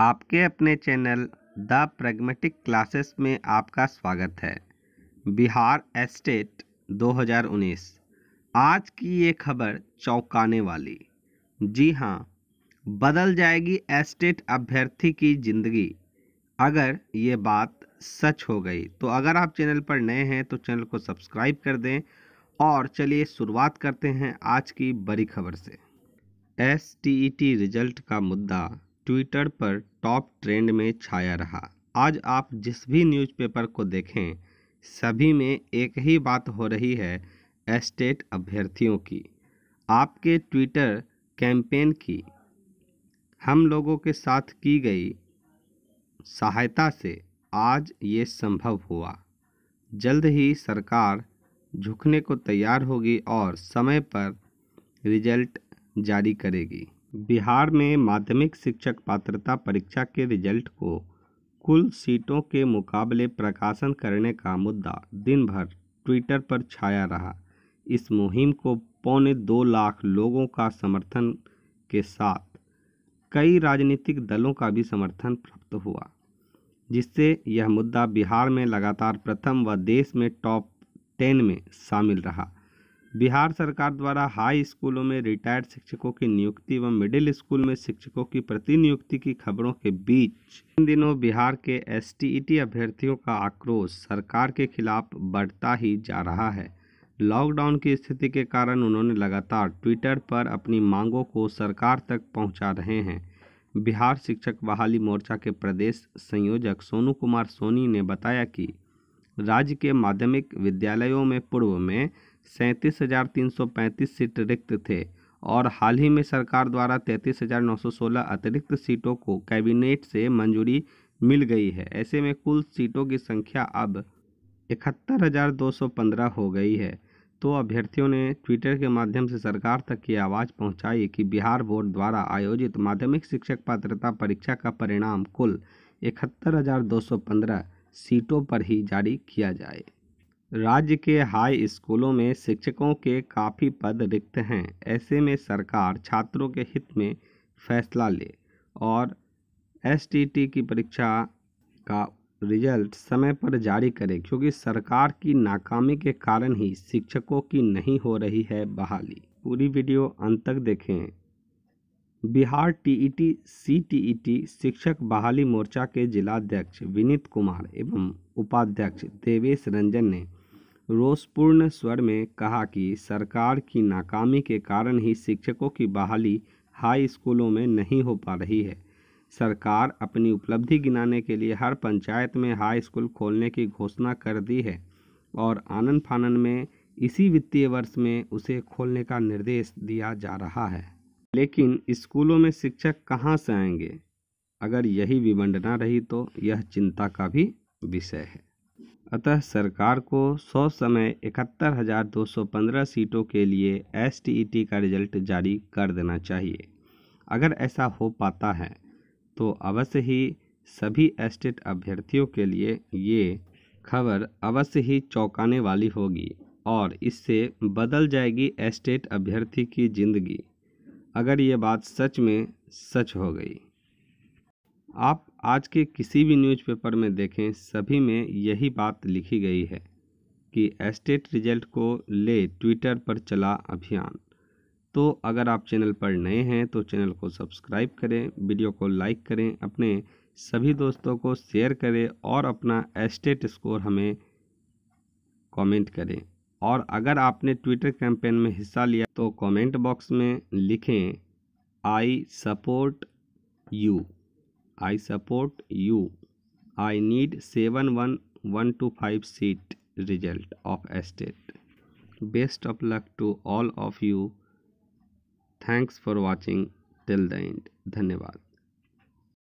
आपके अपने channel the pragmatic classes में आपका स्वागत है बिहार एस्टेट 2019 आज की ये खबर चौंकाने वाली जी हाँ बदल जाएगी एस्टेट अभ्यर्थी की ज़िंदगी अगर ये बात सच हो गई तो अगर आप चैनल पर नए हैं तो चैनल को सब्सक्राइब कर दें और चलिए शुरुआत करते हैं आज की बड़ी खबर से एस रिजल्ट का मुद्दा ट्विटर पर टॉप ट्रेंड में छाया रहा आज आप जिस भी न्यूज़पेपर को देखें सभी में एक ही बात हो रही है एस्टेट अभ्यर्थियों की आपके ट्विटर कैंपेन की हम लोगों के साथ की गई सहायता से आज ये संभव हुआ जल्द ही सरकार झुकने को तैयार होगी और समय पर रिजल्ट जारी करेगी बिहार में माध्यमिक शिक्षक पात्रता परीक्षा के रिजल्ट को कुल सीटों के मुकाबले प्रकाशन करने का मुद्दा दिन भर ट्विटर पर छाया रहा इस मुहिम को पौने दो लाख लोगों का समर्थन के साथ कई राजनीतिक दलों का भी समर्थन प्राप्त हुआ जिससे यह मुद्दा बिहार में लगातार प्रथम व देश में टॉप टेन में शामिल रहा बिहार सरकार द्वारा हाई स्कूलों में रिटायर्ड शिक्षकों की नियुक्ति व मिडिल स्कूल में शिक्षकों की प्रतिनियुक्ति की खबरों के बीच इन दिनों बिहार के एस अभ्यर्थियों का आक्रोश सरकार के खिलाफ बढ़ता ही जा रहा है लॉकडाउन की स्थिति के कारण उन्होंने लगातार ट्विटर पर अपनी मांगों को सरकार तक पहुंचा रहे हैं बिहार शिक्षक बहाली मोर्चा के प्रदेश संयोजक सोनू कुमार सोनी ने बताया कि राज्य के माध्यमिक विद्यालयों में पूर्व में सैंतीस हज़ार तीन सौ पैंतीस सीट रिक्त थे और हाल ही में सरकार द्वारा तैंतीस हज़ार नौ सौ सोलह अतिरिक्त सीटों को कैबिनेट से मंजूरी मिल गई है ऐसे में कुल सीटों की संख्या अब इकहत्तर हज़ार दो सौ पंद्रह हो गई है तो अभ्यर्थियों ने ट्विटर के माध्यम से सरकार तक ये आवाज़ पहुंचाई कि बिहार बोर्ड द्वारा आयोजित माध्यमिक शिक्षक पात्रता परीक्षा का परिणाम कुल इकहत्तर हज़ार दो सौ पंद्रह सीटों पर ही जारी किया जाए राज्य के हाई स्कूलों में शिक्षकों के काफ़ी पद रिक्त हैं ऐसे में सरकार छात्रों के हित में फैसला ले और एस की परीक्षा का रिजल्ट समय पर जारी करे क्योंकि सरकार की नाकामी के कारण ही शिक्षकों की नहीं हो रही है बहाली पूरी वीडियो अंत तक देखें बिहार टीईटी सीटीईटी शिक्षक बहाली मोर्चा के जिलाध्यक्ष विनीत कुमार एवं उपाध्यक्ष देवेश रंजन ने रोषपूर्ण स्वर में कहा कि सरकार की नाकामी के कारण ही शिक्षकों की बहाली हाई स्कूलों में नहीं हो पा रही है सरकार अपनी उपलब्धि गिनाने के लिए हर पंचायत में हाई स्कूल खोलने की घोषणा कर दी है और आनंद फानन में इसी वित्तीय वर्ष में उसे खोलने का निर्देश दिया जा रहा है लेकिन स्कूलों में शिक्षक कहाँ से आएंगे अगर यही विवंडना रही तो यह चिंता का भी विषय है अतः सरकार को सौ समय इकहत्तर हज़ार दो सौ पंद्रह सीटों के लिए एस e का रिजल्ट जारी कर देना चाहिए अगर ऐसा हो पाता है तो अवश्य ही सभी एस्टेट e अभ्यर्थियों के लिए ये खबर अवश्य ही चौंकाने वाली होगी और इससे बदल जाएगी एस्टेट e अभ्यर्थी की ज़िंदगी अगर ये बात सच में सच हो गई आप आज के किसी भी न्यूज़पेपर में देखें सभी में यही बात लिखी गई है कि एस्टेट रिजल्ट को ले ट्विटर पर चला अभियान तो अगर आप चैनल पर नए हैं तो चैनल को सब्सक्राइब करें वीडियो को लाइक करें अपने सभी दोस्तों को शेयर करें और अपना एस्टेट स्कोर हमें कमेंट करें और अगर आपने ट्विटर कैंपेन में हिस्सा लिया तो कमेंट बॉक्स में लिखें I support you I support you. I need 71125 seat result of estate. Best of luck to all of you. Thanks for watching till the end. धन्यवाद